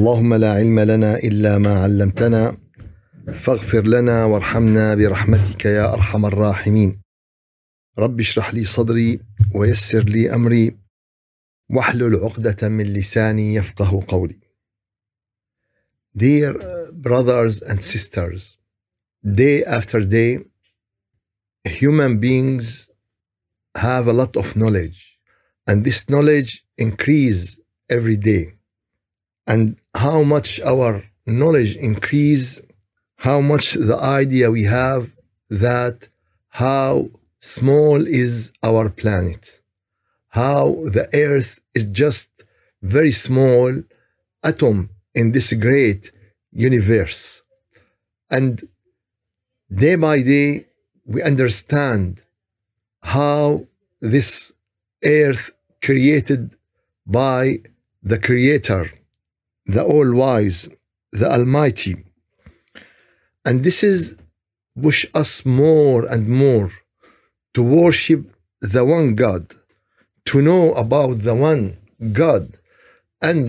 اللهم لا علم لنا الا ما علمتنا فاغفر لنا وارحمنا برحمتك يا ارحم الراحمين رب اشرح لي صدري ويسر لي امري واحلل عقده من لساني يفقه قولي Dear brothers and sisters, day after day, human beings have a lot of knowledge, and this knowledge increase every day. and how much our knowledge increase, how much the idea we have that how small is our planet, how the earth is just very small atom in this great universe. And day by day, we understand how this earth created by the creator the All Wise, the Almighty. And this is push us more and more to worship the one God, to know about the one God, and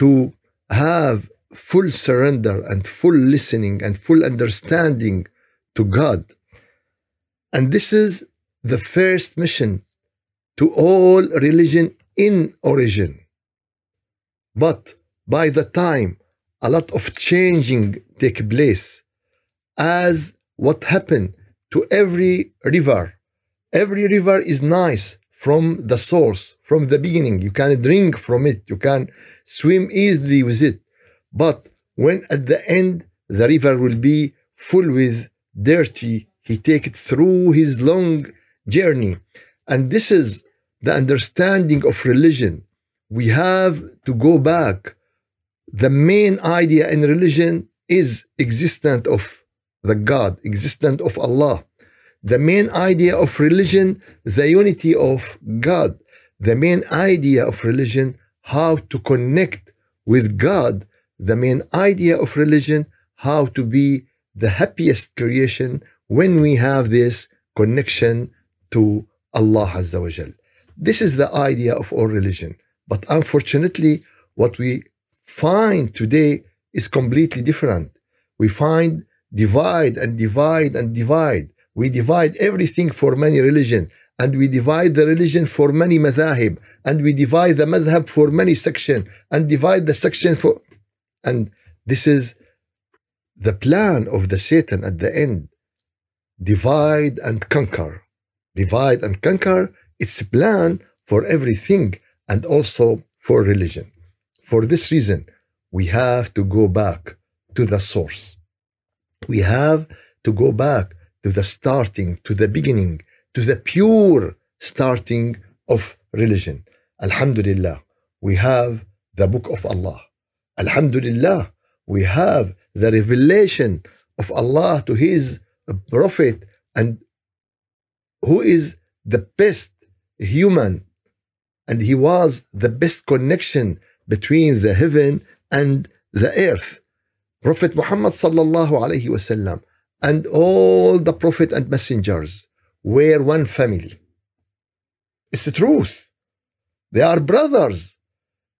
to have full surrender and full listening and full understanding to God. And this is the first mission to all religion in origin. But by the time a lot of changing take place as what happened to every river every river is nice from the source from the beginning you can drink from it you can swim easily with it but when at the end the river will be full with dirty he take it through his long journey and this is the understanding of religion we have to go back the main idea in religion is existence of the God, existence of Allah. The main idea of religion, the unity of God. The main idea of religion, how to connect with God. The main idea of religion, how to be the happiest creation when we have this connection to Allah Azza wa Jal. This is the idea of all religion. But unfortunately, what we find today is completely different. We find divide and divide and divide. We divide everything for many religion and we divide the religion for many madhahib and we divide the madhab for many section and divide the section for and this is the plan of the Satan at the end. Divide and conquer. Divide and conquer. It's plan for everything and also for religion. For this reason, we have to go back to the source. We have to go back to the starting, to the beginning, to the pure starting of religion. Alhamdulillah, we have the book of Allah. Alhamdulillah, we have the revelation of Allah to His prophet and who is the best human and he was the best connection between the heaven and the earth. Prophet Muhammad sallallahu alayhi wasallam and all the prophet and messengers were one family. It's the truth. They are brothers.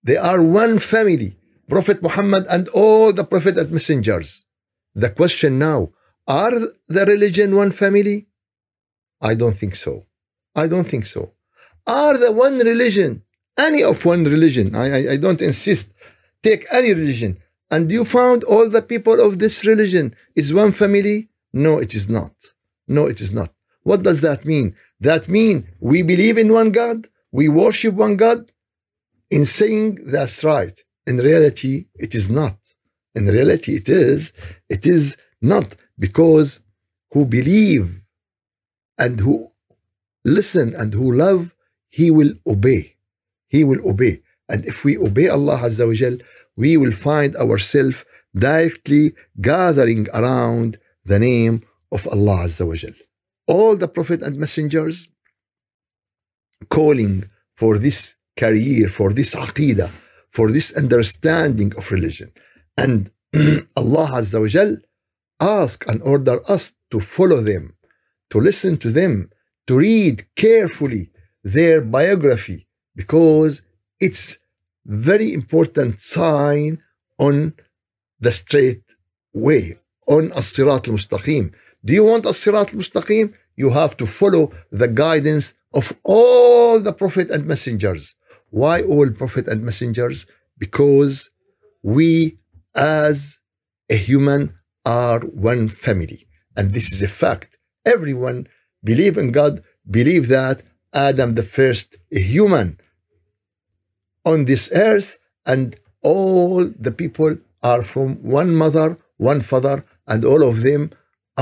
They are one family. Prophet Muhammad and all the prophet and messengers. The question now, are the religion one family? I don't think so. I don't think so. Are the one religion any of one religion. I, I, I don't insist. Take any religion. And you found all the people of this religion is one family? No, it is not. No, it is not. What does that mean? That means we believe in one God, we worship one God. In saying that's right, in reality, it is not. In reality, it is. It is not because who believe and who listen and who love, he will obey. He will obey. And if we obey Allah Azza wa Jal, we will find ourselves directly gathering around the name of Allah Azza wa Jal. All the Prophet and messengers calling for this career, for this aqidah, for this understanding of religion. And Allah Azza wa Jal ask and order us to follow them, to listen to them, to read carefully their biography, because it's very important sign on the straight way, on al-mustaqim. Do you want al-mustaqim? You have to follow the guidance of all the prophet and messengers. Why all prophet and messengers? Because we as a human are one family. And this is a fact. Everyone believe in God, believe that Adam the first human on this earth, and all the people are from one mother, one father, and all of them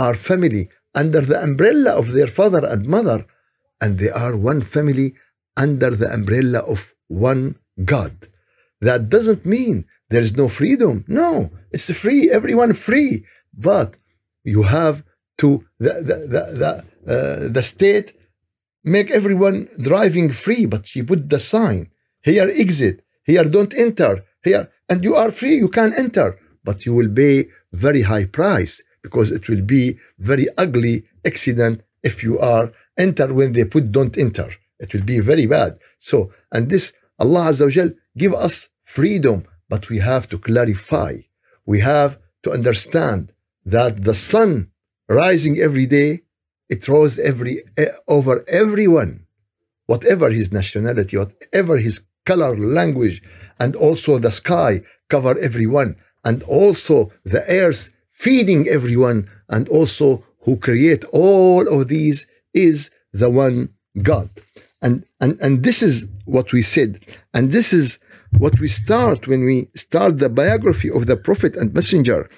are family under the umbrella of their father and mother, and they are one family under the umbrella of one God. That doesn't mean there is no freedom. No, it's free, everyone free. But you have to, the, the, the, the, uh, the state make everyone driving free, but she put the sign here exit, here don't enter, here, and you are free, you can enter, but you will pay very high price because it will be very ugly accident if you are enter when they put don't enter. It will be very bad. So, and this Allah Azza wa give us freedom, but we have to clarify. We have to understand that the sun rising every day, it rose every eh, over everyone, whatever his nationality, whatever his color, language, and also the sky cover everyone, and also the earth feeding everyone, and also who create all of these is the one God. And, and, and this is what we said. And this is what we start when we start the biography of the prophet and messenger.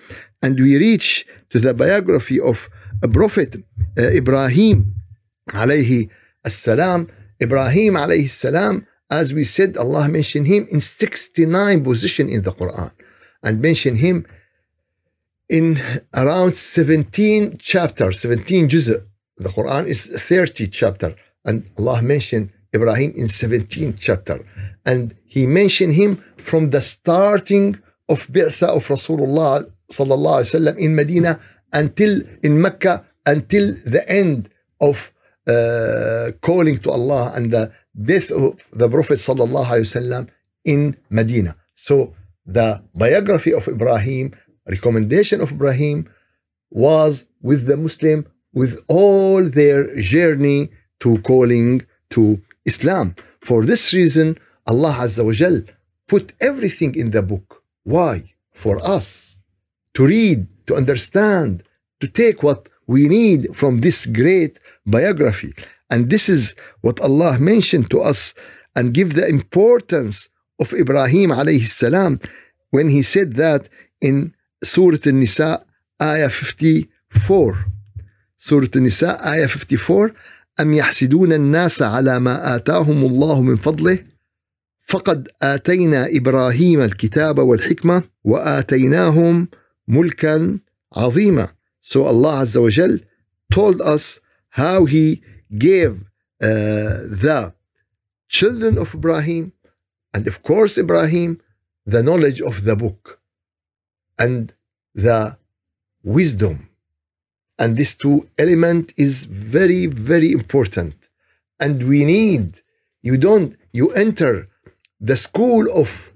And we reach to the biography of a prophet uh, Ibrahim alayhi السلام, Ibrahim alayhi salam as we said, Allah mentioned him in 69 position in the Quran and mentioned him in around 17 chapters, 17 juz. The Quran is 30 chapter and Allah mentioned Ibrahim in 17 chapter and he mentioned him from the starting of Bi'tha of Rasulullah sallallahu wasallam in Medina until in Mecca until the end of uh, calling to Allah and the death of uh, the Prophet وسلم, in Medina. So the biography of Ibrahim, recommendation of Ibrahim was with the Muslim with all their journey to calling to Islam. For this reason, Allah Azza wa Jal put everything in the book. Why? For us to read, to understand, to take what we need from this great biography. And this is what Allah mentioned to us and give the importance of Ibrahim alayhi salam when he said that in Surah An-Nisa ayah 54 Surah An-Nisa ayah 54 أم يحسدون الناس على ما آتاهم الله من فضله فقد آتينا إبراهيم الكتاب والحكمة وآتيناهم ملكا عظيما So Allah Azza wa told us how he gave uh, the children of Ibrahim and of course Ibrahim the knowledge of the book and the wisdom and this two element is very very important and we need you don't you enter the school of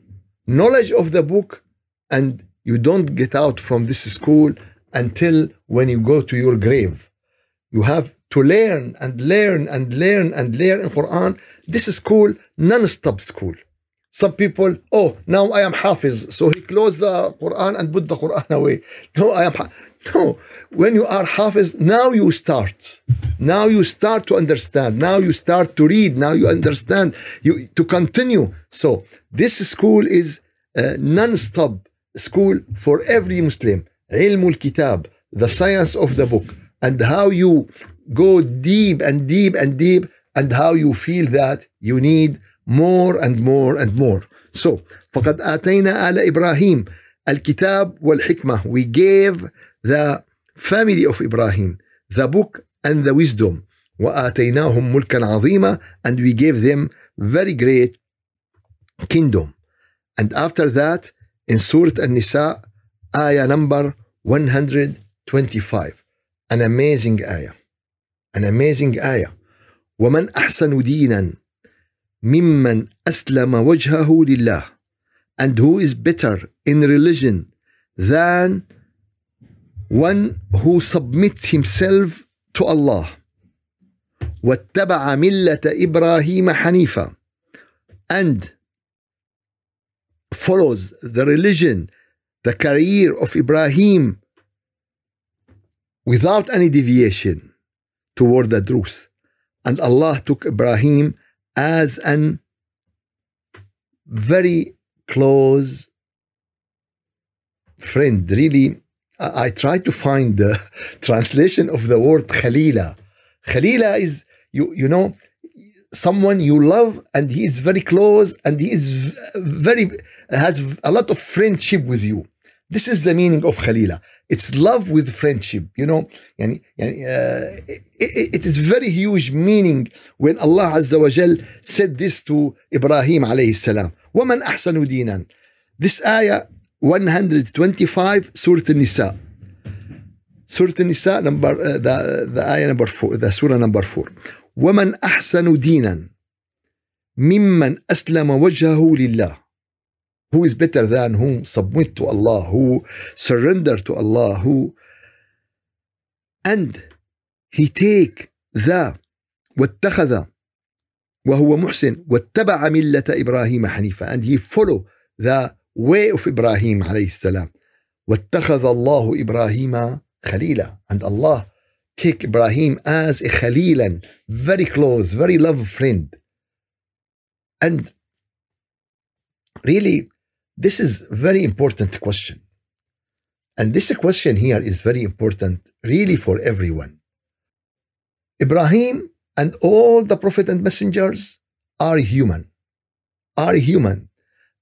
knowledge of the book and you don't get out from this school until when you go to your grave you have to learn and learn and learn and learn in Quran. This is school, non-stop school. Some people, oh, now I am Hafiz, so he closed the Quran and put the Quran away. No, I am no. When you are Hafiz, now you start. Now you start to understand. Now you start to read. Now you understand. You to continue. So this school is a non-stop school for every Muslim. Ilmul Kitab, the science of the book, and how you go deep and deep and deep, and how you feel that you need more and more and more. So, فقد آتينا آل إبراهيم الكتاب والحكمة. We gave the family of Ibrahim the book and the wisdom. وآتيناهم ملكا عظيما and we gave them very great kingdom. And after that, in Surah An-Nisa, ayah number 125, an amazing ayah an amazing ayah ومن أحسن دينا ممن أسلم وجهه لله and who is better in religion than one who submits himself to Allah واتبع ملة إبراهيم حنيفا and follows the religion the career of Ibrahim without any deviation toward the truth. And Allah took Ibrahim as an very close friend. Really, I, I try to find the translation of the word Khalila. Khalila is you you know someone you love and he is very close and he is very has a lot of friendship with you. This is the meaning of Khalila. It's love with friendship, you know. يعني يعني uh, it, it is very huge meaning when Allah Azza wa Jal said this to Ibrahim عليه السلام. ومن أحسن دينا. This ayah 125 Surah النساء. nisa Surah nisa number uh, the, the ayah number 4 the surah number 4. ومن أحسن دينا ممن أسلم وجهه لله who is better than whom submit to Allah, who surrender to Allah, who and he take the واتخذ وهو محسن واتبع ملة إبراهيم حنيفا and he follow the way of Ibrahim عليه السلام واتخذ الله إبراهيم خليلا and Allah take Ibrahim as a خليلا very close very love friend and really this is very important question. And this question here is very important really for everyone. Ibrahim and all the prophet and messengers are human, are human.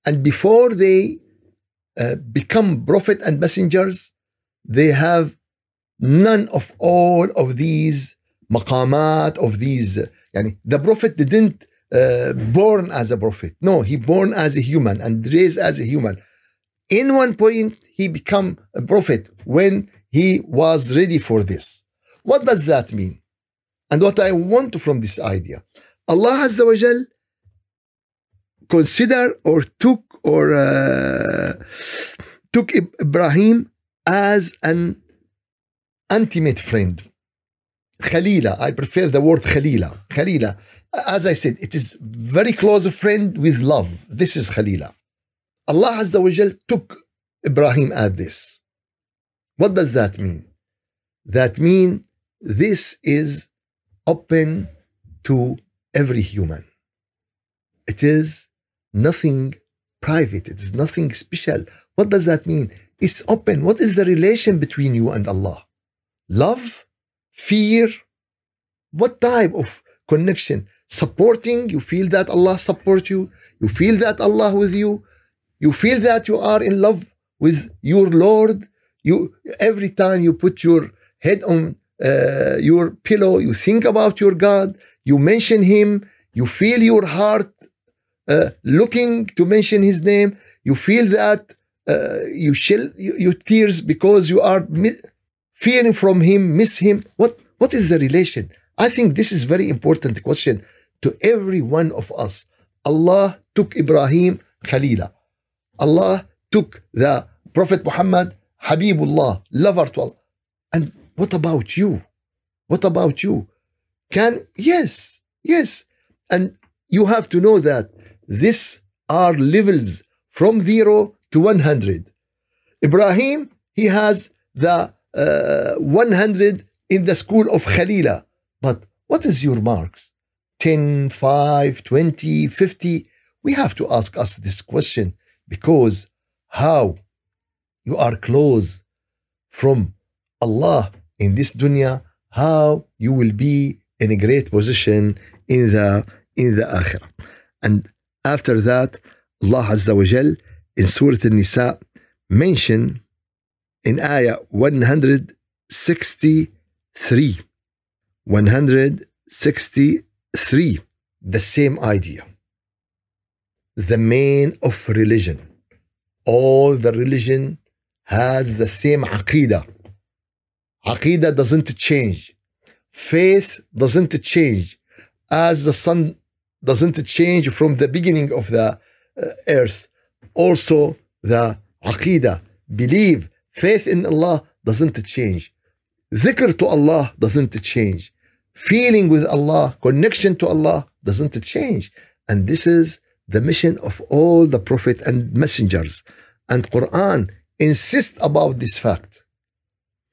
And before they uh, become prophet and messengers, they have none of all of these maqamat, of these. Yani the prophet didn't uh, born as a prophet. No, he born as a human and raised as a human. In one point, he become a prophet when he was ready for this. What does that mean? And what I want from this idea, Allah Azza wa Jal consider or took or uh, took Ibrahim as an intimate friend. Khalila, I prefer the word Khalila. Khalila, as I said, it is very close friend with love. This is Khalila. Allah Azza wa Jal took Ibrahim at this. What does that mean? That means this is open to every human. It is nothing private. It is nothing special. What does that mean? It's open. What is the relation between you and Allah? Love? Fear? What type of connection? supporting, you feel that Allah support you, you feel that Allah with you, you feel that you are in love with your Lord. You every time you put your head on uh, your pillow, you think about your God, you mention Him, you feel your heart uh, looking to mention His name. You feel that uh, you shall your tears because you are mi- fearing from Him, miss Him. What what is the relation? I think this is very important question to every one of us. Allah took Ibrahim Khalila. Allah took the Prophet Muhammad Habibullah, lover to Allah. And what about you? What about you? Can, yes, yes. And you have to know that this are levels from zero to 100. Ibrahim, he has the uh, 100 in the school of Khalila. But what is your marks? 10, 5, 20, 50? We have to ask us this question because how you are close from Allah in this dunya, how you will be in a great position in the in the akhirah. And after that, Allah Azza wa Jal in Surah An-Nisa mention in ayah 163 163 Three, the same idea. The main of religion. All the religion has the same aqidah. Aqidah doesn't change. Faith doesn't change. As the sun doesn't change from the beginning of the uh, earth, also the aqidah, believe, faith in Allah doesn't change. Zikr to Allah doesn't change feeling with Allah, connection to Allah, doesn't change. And this is the mission of all the prophet and messengers. And Quran insists about this fact.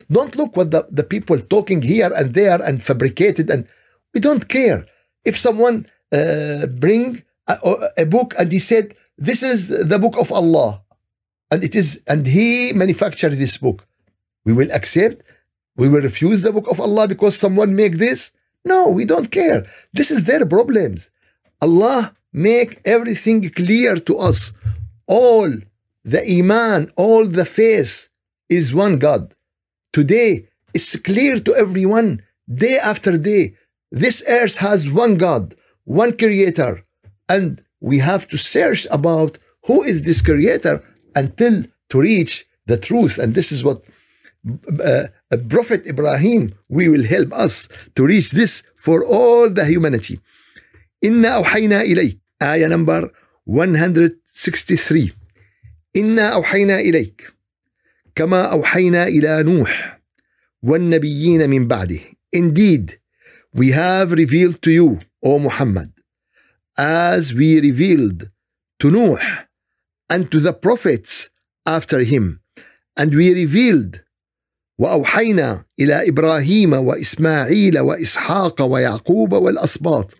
Don't look what the, the people talking here and there and fabricated and we don't care. If someone uh, bring a, a book and he said, this is the book of Allah and it is and he manufactured this book, we will accept we will refuse the book of Allah because someone make this? No, we don't care. This is their problems. Allah make everything clear to us. All the iman, all the faith is one God. Today, it's clear to everyone, day after day. This earth has one God, one creator. And we have to search about who is this creator until to reach the truth. And this is what uh, Prophet Ibrahim we will help us to reach this for all the humanity Inna أوحينا ilayk, Ayah number 163 Inna إنا أوحينا kama كما أوحينا إلى نوح والنبيين من بعده Indeed we have revealed to you O Muhammad as we revealed to Nuh and to the prophets after him and we revealed واوحينا الى ابراهيم واسماعيل واسحاق ويعقوب والاسباط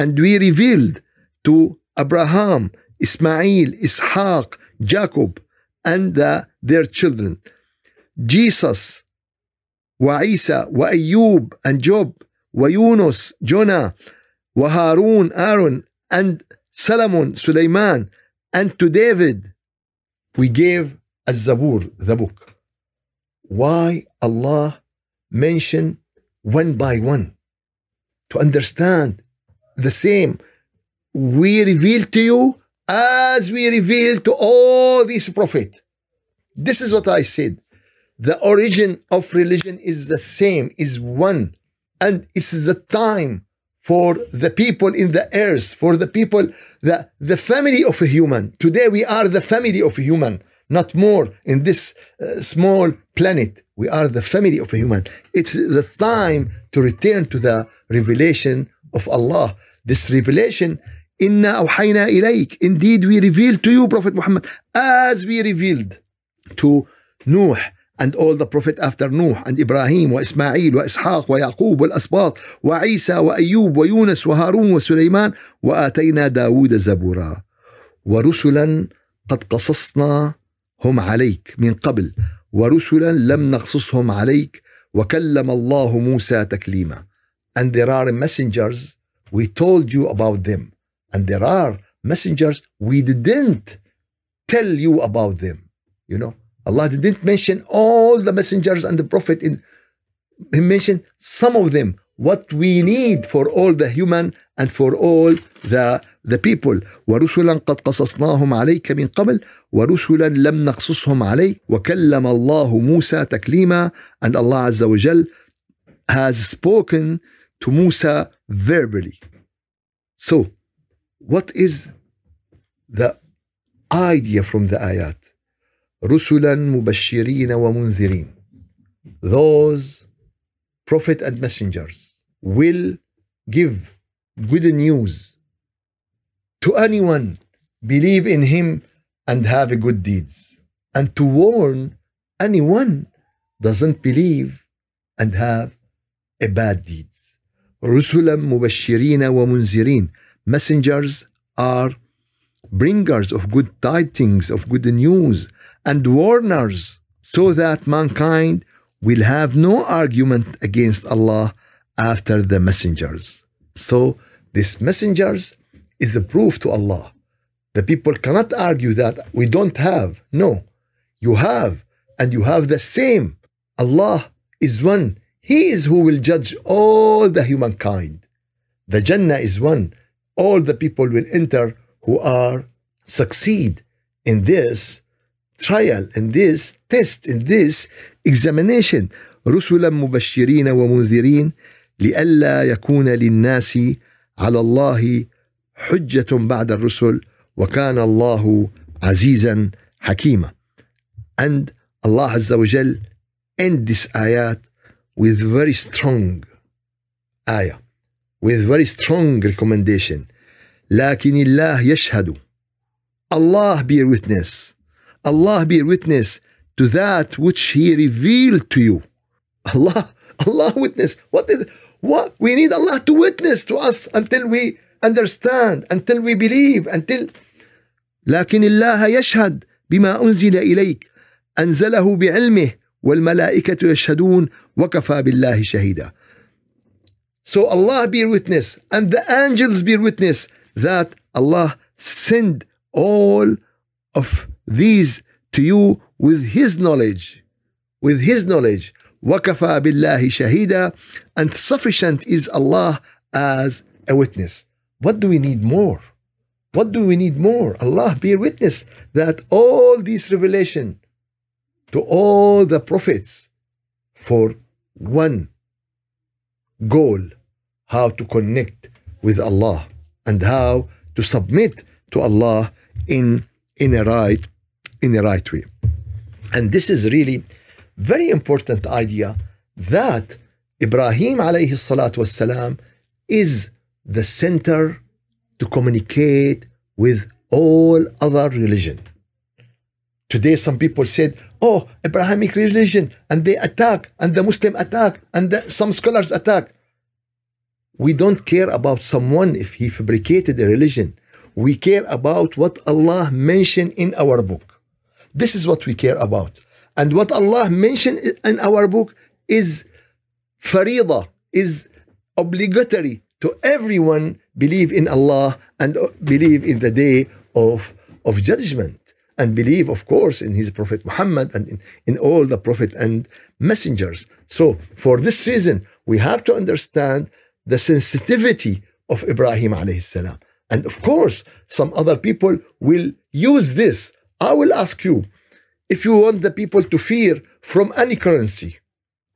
and we revealed to Abraham, Ismail, Ishaq, Jacob, and the, their children. Jesus, وعيسى, وأيوب, and Job, ويونس, Jonah, وهارون, Aaron, and Solomon, Suleiman, and to David, we gave الزبور, the book. why Allah mentioned one by one to understand the same we reveal to you as we reveal to all these prophet. this is what i said the origin of religion is the same is one and it's the time for the people in the earth for the people the, the family of a human today we are the family of a human not more, in this uh, small planet. We are the family of a human. It's the time to return to the revelation of Allah. This revelation, Inna awhayna ilayk. Indeed, we revealed to you, Prophet Muhammad, as we revealed to Nuh and all the prophet after Nuh and Ibrahim وإسماعيل وإسحاق ويعقوب والأسباط وعيسى وأيوب ويونس وهارون wa وآتينا داود زبورا ورسلا قد قصصنا هم عليك من قبل ورسلا لم نقصصهم عليك وكلم الله موسى تكليما and there are messengers we told you about them and there are messengers we didn't tell you about them you know Allah didn't mention all the messengers and the prophet in he mentioned some of them what we need for all the human and for all the the people ورسلا قد قصصناهم عليك من قبل ورسلا لم نقصصهم عليك وكلم الله موسى تكليما and Allah عز وجل has spoken to Musa verbally so what is the idea from the ayat رسلا مبشرين ومنذرين those prophet and messengers will give good news to anyone, believe in him and have good deeds, and to warn anyone doesn't believe and have a bad deeds. رسلا مبشرين ومنذرين messengers are bringers of good tidings of good news and warners so that mankind will have no argument against Allah after the messengers. So these messengers is a proof to Allah. The people cannot argue that we don't have. No, you have, and you have the same. Allah is one. He is who will judge all the humankind. The Jannah is one. All the people will enter who are succeed in this trial, in this test, in this examination. رسلا مبشرين ومنذرين لئلا يكون للناس على الله حجة بعد الرسل وكان الله عزيزا حكيما and Allah عز وجل end this ayat with very strong آية with very strong recommendation لكن الله يشهد Allah bear witness Allah bear witness to that which he revealed to you Allah Allah witness what is What? We need Allah to witness to us until we understand, until we believe, until. لكن الله يشهد بما أنزل إليك أنزله بعلمه والملائكة يشهدون وكفى بالله شهيدا. So Allah be witness and the angels be witness that Allah send all of these to you with His knowledge. With His knowledge. وَكَفَى بِاللَّهِ شَهِيدًا And sufficient is Allah as a witness. What do we need more? What do we need more? Allah bear witness that all this revelation to all the prophets for one goal, how to connect with Allah and how to submit to Allah in in a right in a right way. And this is really very important idea that Ibrahim alayhi salatu wasalam is the center to communicate with all other religion. Today, some people said, oh, Abrahamic religion, and they attack, and the Muslim attack, and the, some scholars attack. We don't care about someone if he fabricated a religion. We care about what Allah mentioned in our book. This is what we care about. And what Allah mentioned in our book is farida, is obligatory to everyone believe in Allah and believe in the day of, of judgment. And believe, of course, in his Prophet Muhammad and in, in all the Prophet and messengers. So, for this reason, we have to understand the sensitivity of Ibrahim alayhi salam. And of course, some other people will use this. I will ask you, if you want the people to fear from any currency,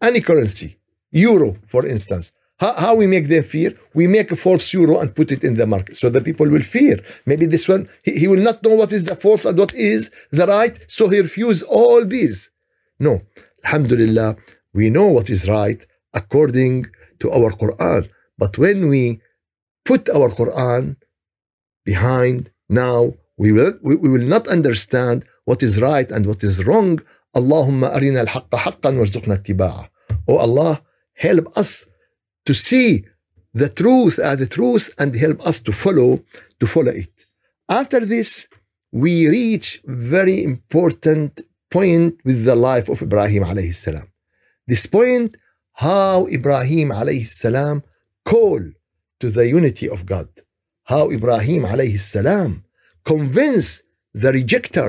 any currency, euro, for instance, how, how we make them fear? We make a false euro and put it in the market. So the people will fear. Maybe this one, he, he will not know what is the false and what is the right. So he refuse all these. No. Alhamdulillah, we know what is right according to our Quran. But when we put our Quran behind now, we will, we, we will not understand what is right and what is wrong. Allahumma arina al-haqqa haqqan warzuqna tibaa. Oh Allah, help us to see the truth as uh, the truth and help us to follow, to follow it. After this, we reach very important point with the life of Ibrahim alayhi salam. This point, how Ibrahim alayhi salam call to the unity of God. How Ibrahim alayhi salam convince the rejecter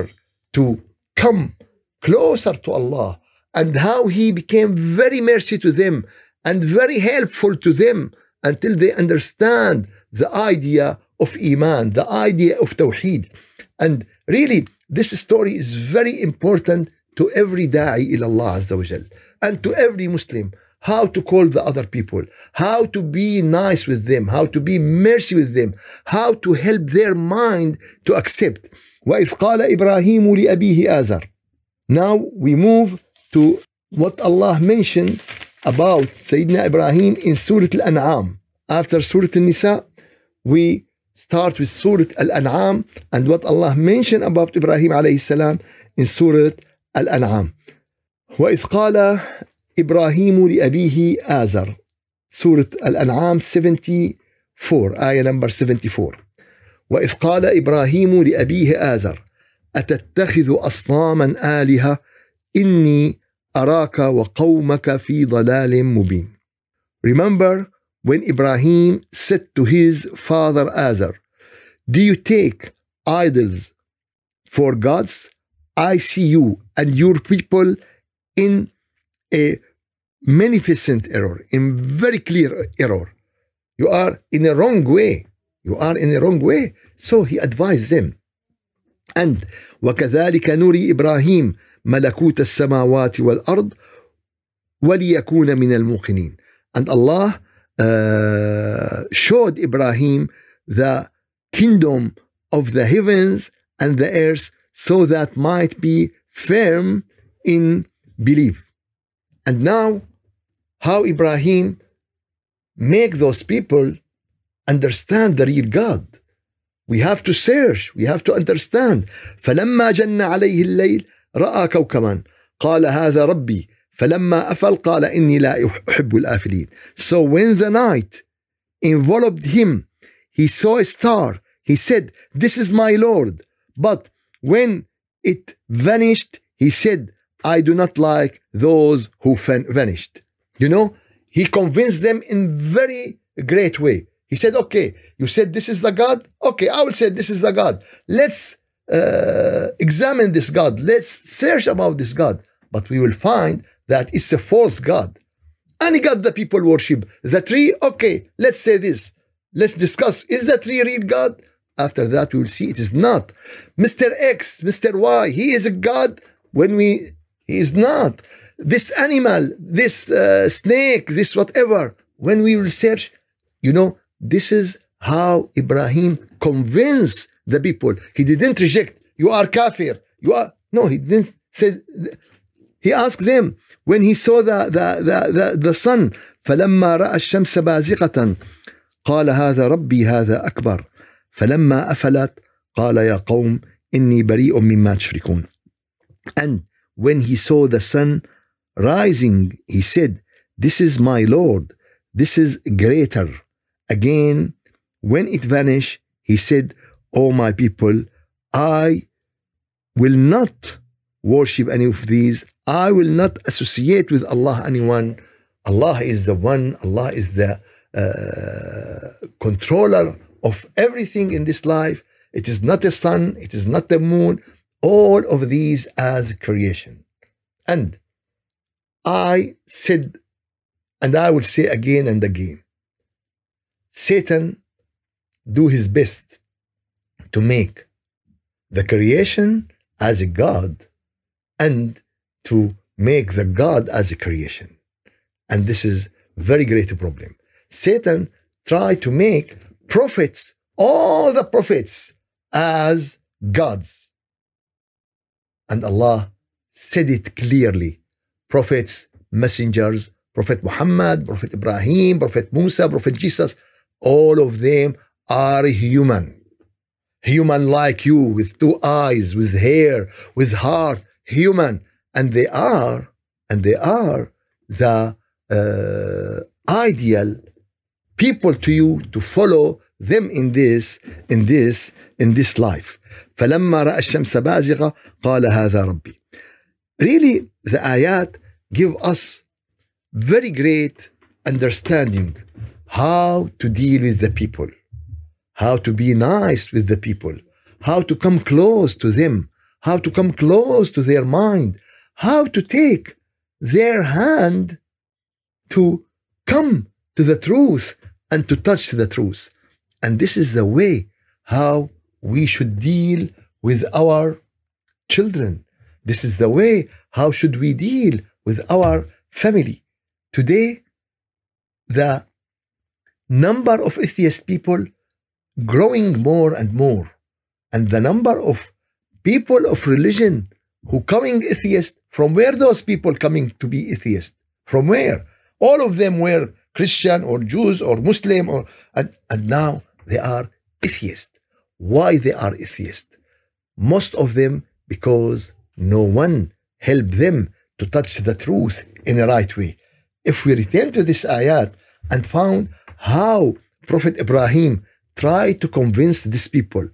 to come closer to Allah and how He became very mercy to them and very helpful to them until they understand the idea of Iman, the idea of Tawheed. And really, this story is very important to every da'i ila Allah Azza wa Jal, and to every Muslim how to call the other people, how to be nice with them, how to be mercy with them, how to help their mind to accept. وإذ قال إبراهيم لأبيه آزر Now we move to what Allah mentioned about Sayyidina Ibrahim in Surah Al-An'am. After Surah Al-Nisa, we start with Surah Al-An'am and what Allah mentioned about Ibrahim عليه السلام in Surah Al-An'am. وإذ قال إبراهيم لأبيه آزر Al-An'am 74 Ayah number 74 وإذ قال إبراهيم لأبيه آزر أتتخذ أصناما آلهة إني أراك وقومك في ضلال مبين Remember when Ibrahim said to his father Azar, Do you take idols for gods? I see you and your people in a magnificent error, in very clear error. You are in a wrong way. You are in the wrong way. So he advised them. And وكذلك نري إبراهيم ملكوت السماوات والأرض وليكون من الموقنين. And Allah uh, showed Ibrahim the kingdom of the heavens and the earth so that might be firm in belief. And now, how Ibrahim make those people understand the real God. We have to search, we have to understand. فلما جن عليه الليل رأى كوكبا قال هذا ربي فلما أفل قال إني لا أحب الآفلين. So when the night enveloped him, he saw a star. He said, This is my Lord. But when it vanished, he said, I do not like those who vanished. You know, he convinced them in very great way. He said, okay, you said this is the God? Okay, I will say this is the God. Let's uh, examine this God. Let's search about this God. But we will find that it's a false God. Any God the people worship. The tree, okay, let's say this. Let's discuss, is the tree real God? After that, we will see it is not. Mr. X, Mr. Y, he is a God when we, he is not. This animal, this uh, snake, this whatever, when we will search, you know, this is how Ibrahim convinced the people. He didn't reject, you are kafir. You are no, he didn't say he asked them when he saw the the the, the, the sun فلما رأى الشمس بَازِقَةً قال هذا ربي هذا أكبر فلما أفلت قال يا قوم إني بريء مما تشركون and when he saw the sun rising he said this is my lord this is greater Again, when it vanished, he said, O oh my people, I will not worship any of these. I will not associate with Allah anyone. Allah is the one, Allah is the uh, controller of everything in this life. It is not the sun, it is not the moon, all of these as creation. And I said, and I will say again and again, Satan do his best to make the creation as a god and to make the god as a creation. And this is very great problem. Satan try to make prophets, all the prophets as gods. And Allah said it clearly. Prophets, messengers, Prophet Muhammad, Prophet Ibrahim, Prophet Musa, Prophet Jesus, all of them are human. Human like you, with two eyes, with hair, with heart, human. And they are, and they are the uh, ideal people to you to follow them in this, in this, in this life. فلما رأى الشمس بازغة قال هذا ربي. Really, the ayat give us very great understanding how to deal with the people, how to be nice with the people, how to come close to them, how to come close to their mind, how to take their hand to come to the truth and to touch the truth. And this is the way how we should deal with our children. This is the way how should we deal with our family. Today, the number of atheist people growing more and more. And the number of people of religion who coming atheist, from where those people coming to be atheist? From where? All of them were Christian or Jews or Muslim or and, and now they are atheist. Why they are atheist? Most of them because no one helped them to touch the truth in a right way. If we return to this ayat and found how Prophet Ibrahim tried to convince these people,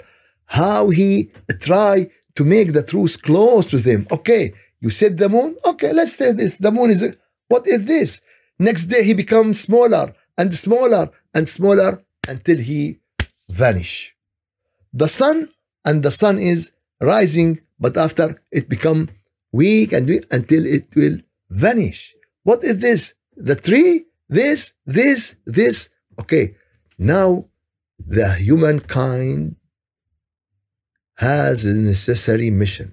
how he tried to make the truth close to them. Okay, you said the moon? Okay, let's say this. The moon is, what is this? Next day he becomes smaller and smaller and smaller until he vanish. The sun and the sun is rising, but after it become weak and weak until it will vanish. What is this? The tree? This, this, this, Okay, now the humankind has a necessary mission.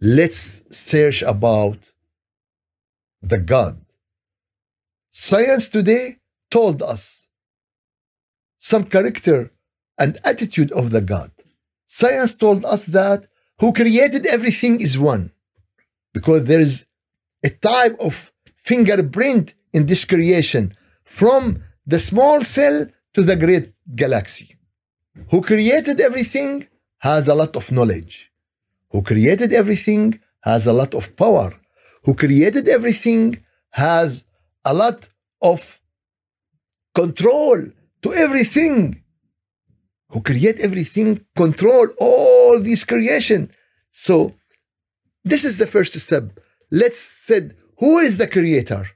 Let's search about the God. Science today told us some character and attitude of the God. Science told us that who created everything is one because there is a type of fingerprint in this creation from the small cell to the great galaxy. Who created everything has a lot of knowledge. Who created everything has a lot of power. Who created everything has a lot of control to everything. Who create everything control all this creation. So this is the first step. Let's said who is the creator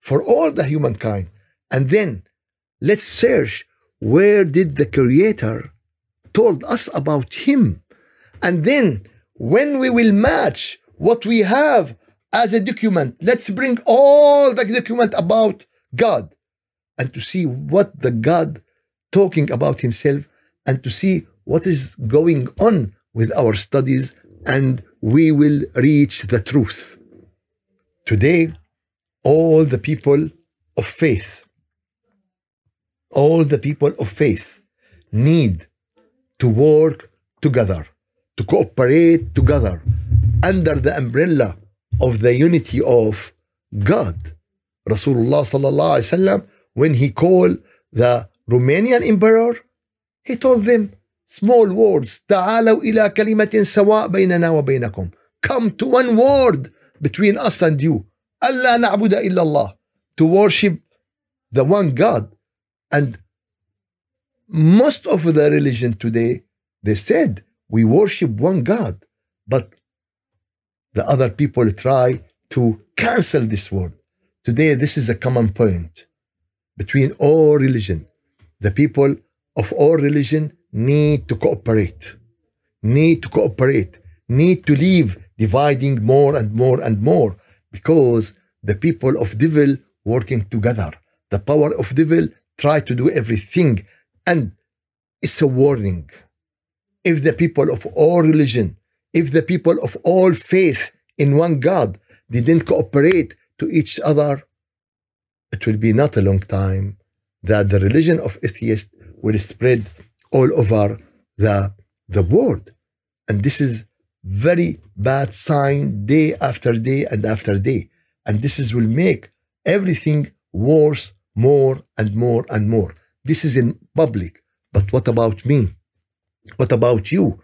for all the humankind, and then Let's search where did the creator told us about him. And then when we will match what we have as a document, let's bring all the document about God and to see what the God talking about himself and to see what is going on with our studies and we will reach the truth. Today, all the people of faith all the people of faith need to work together, to cooperate together under the umbrella of the unity of God. Rasulullah sallallahu alaihi when he called the Romanian emperor, he told them small words. تعالوا إلى كلمة سواء بيننا وبينكم. Come to one word between us and you. ألا نعبد إلا الله. To worship the one God. And most of the religion today, they said, we worship one God, but the other people try to cancel this word. Today, this is a common point between all religion. The people of all religion need to cooperate, need to cooperate, need to leave dividing more and more and more because the people of devil working together. The power of devil try to do everything. And it's a warning. If the people of all religion, if the people of all faith in one God didn't cooperate to each other, it will be not a long time that the religion of atheists will spread all over the, the world. And this is very bad sign day after day and after day. And this is will make everything worse more and more and more. This is in public. But what about me? What about you?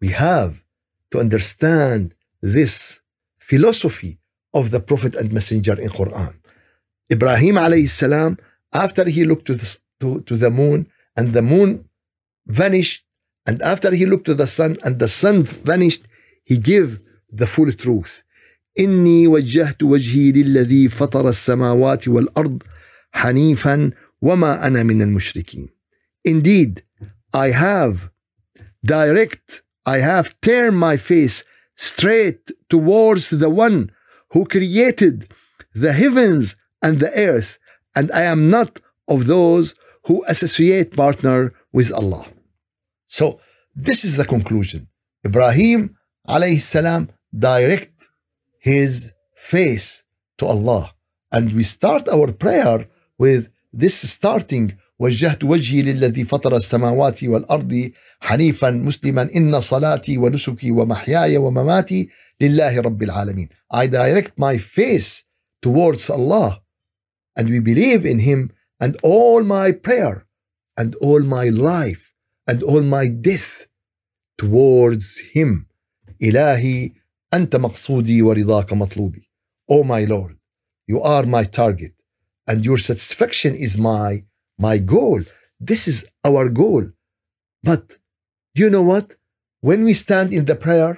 We have to understand this philosophy of the Prophet and Messenger in Quran. Ibrahim alayhi salam, after he looked to the, to, to the moon and the moon vanished, and after he looked to the sun and the sun vanished, he gave the full truth. إني وجهت وجهي للذي فطر السماوات والأرض حنيفا وما أنا من المشركين Indeed, I have direct, I have turned my face straight towards the one who created the heavens and the earth, and I am not of those who associate partner with Allah. So this is the conclusion. Ibrahim alayhi salam direct his face to Allah. And we start our prayer with this starting وجهت وجهي للذي فطر السماوات والارض حنيفا مسلما ان صلاتي ونسكي ومحياي ومماتي لله رب العالمين. I direct my face towards Allah and we believe in Him and all my prayer and all my life and all my death towards Him. إلهي أنت مقصودي ورضاك مطلوبي. Oh my Lord, you are my target and your satisfaction is my my goal. This is our goal. But you know what? When we stand in the prayer,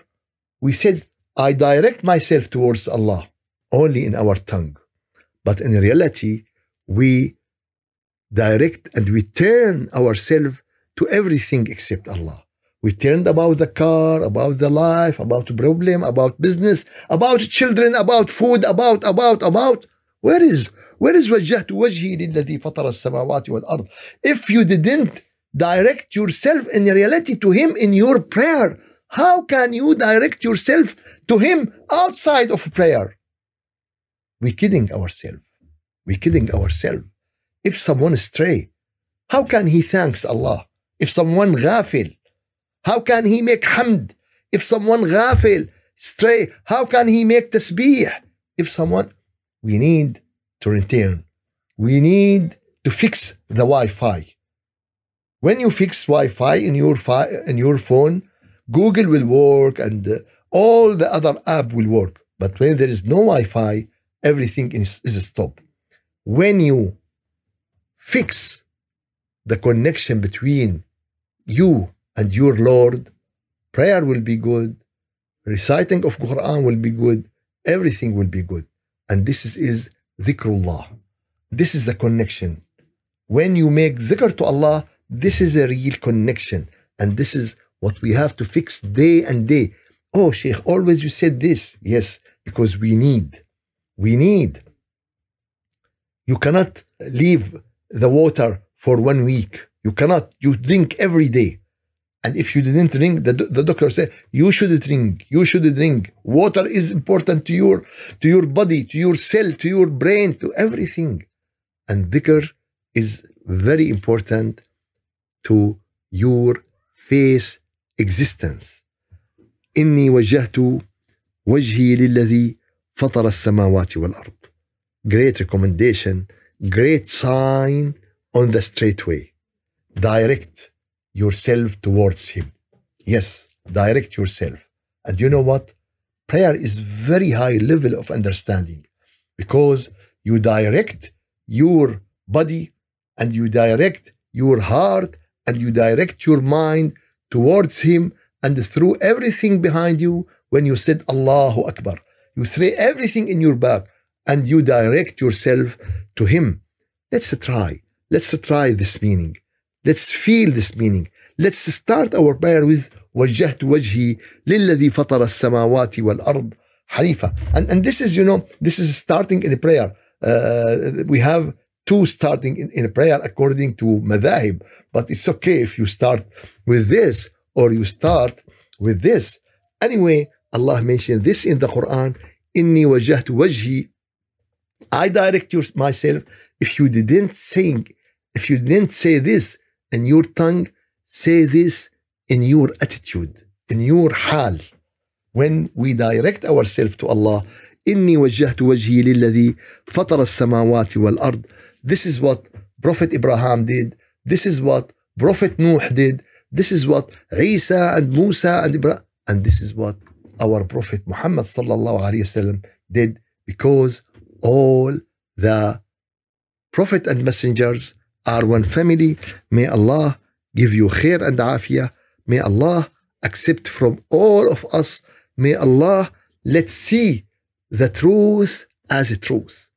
we said, I direct myself towards Allah only in our tongue. But in reality, we direct and we turn ourselves to everything except Allah. We turned about the car, about the life, about problem, about business, about children, about food, about, about, about. Where is where is وَجَّهْتُ وَجْهِي لِلَّذِي فَطَرَ السَّمَاوَاتِ وَالْأَرْضِ If you didn't direct yourself in reality to Him in your prayer, how can you direct yourself to Him outside of prayer? We're kidding ourselves. We're kidding ourselves. If someone stray, how can he thanks Allah? If someone غافل, how can he make hamd? If someone غافل stray, how can he make tasbih? If someone, we need to return. We need to fix the Wi-Fi. When you fix Wi-Fi in your fi- in your phone, Google will work and uh, all the other app will work. But when there is no Wi-Fi, everything is, is stopped. When you fix the connection between you and your Lord, prayer will be good, reciting of Quran will be good, everything will be good. And this is, is dhikrullah. This is the connection. When you make dhikr to Allah, this is a real connection. And this is what we have to fix day and day. Oh, Sheikh, always you said this. Yes, because we need. We need. You cannot leave the water for one week. You cannot. You drink every day. And if you didn't drink, the, the doctor said, you should drink, you should drink. Water is important to your, to your body, to your cell, to your brain, to everything. And dhikr is very important to your face existence. إني وجهت وجهي للذي فطر السماوات والأرض. Great recommendation, great sign on the straight way. Direct yourself towards Him. Yes, direct yourself. And you know what? Prayer is very high level of understanding because you direct your body and you direct your heart and you direct your mind towards Him and through everything behind you when you said Allahu Akbar. You throw everything in your back and you direct yourself to Him. Let's try. Let's try this meaning. Let's feel this meaning. Let's start our prayer with وجهت وجهي للذي فطر السماوات والأرض حنيفة. And, and this is, you know, this is starting in the prayer. Uh, we have two starting in, in a prayer according to madhhab, but it's okay if you start with this or you start with this. Anyway, Allah mentioned this in the Quran. Inni wajahtu wajhi. I direct your, myself. If you didn't sing, if you didn't say this, in your tongue say this in your attitude, in your hal. When we direct ourselves to Allah, إني وجهت وجهي للذي فطر السماوات والأرض. This is what Prophet Ibrahim did. This is what Prophet Nuh did. This is what Isa and Musa and Ibrahim, and this is what our Prophet Muhammad الله عليه وسلم did because all the Prophet and messengers R1 family. May Allah give you khair and عافيه May Allah accept from all of us. May Allah let's see the truth as a truth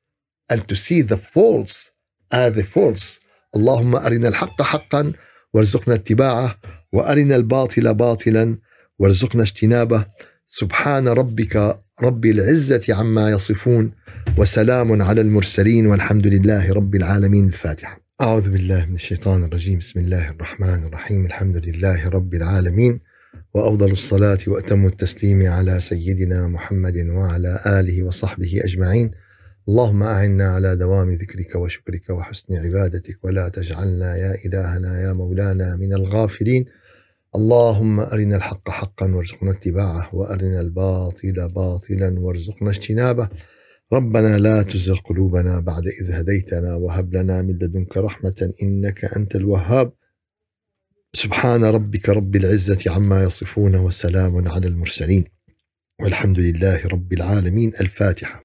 and to see the false as the false. اللهم أرنا الحق حقا وارزقنا اتباعه وأرنا الباطل باطلا وارزقنا اجتنابه سبحان ربك رب العزة عما يصفون وسلام على المرسلين والحمد لله رب العالمين الفاتحة أعوذ بالله من الشيطان الرجيم بسم الله الرحمن الرحيم الحمد لله رب العالمين وأفضل الصلاة وأتم التسليم على سيدنا محمد وعلى آله وصحبه أجمعين اللهم أعنا على دوام ذكرك وشكرك وحسن عبادتك ولا تجعلنا يا إلهنا يا مولانا من الغافلين اللهم أرنا الحق حقا وارزقنا اتباعه وأرنا الباطل باطلا وارزقنا اجتنابه ربنا لا تزغ قلوبنا بعد إذ هديتنا وهب لنا من لدنك رحمة إنك أنت الوهاب سبحان ربك رب العزة عما يصفون وسلام على المرسلين والحمد لله رب العالمين الفاتحة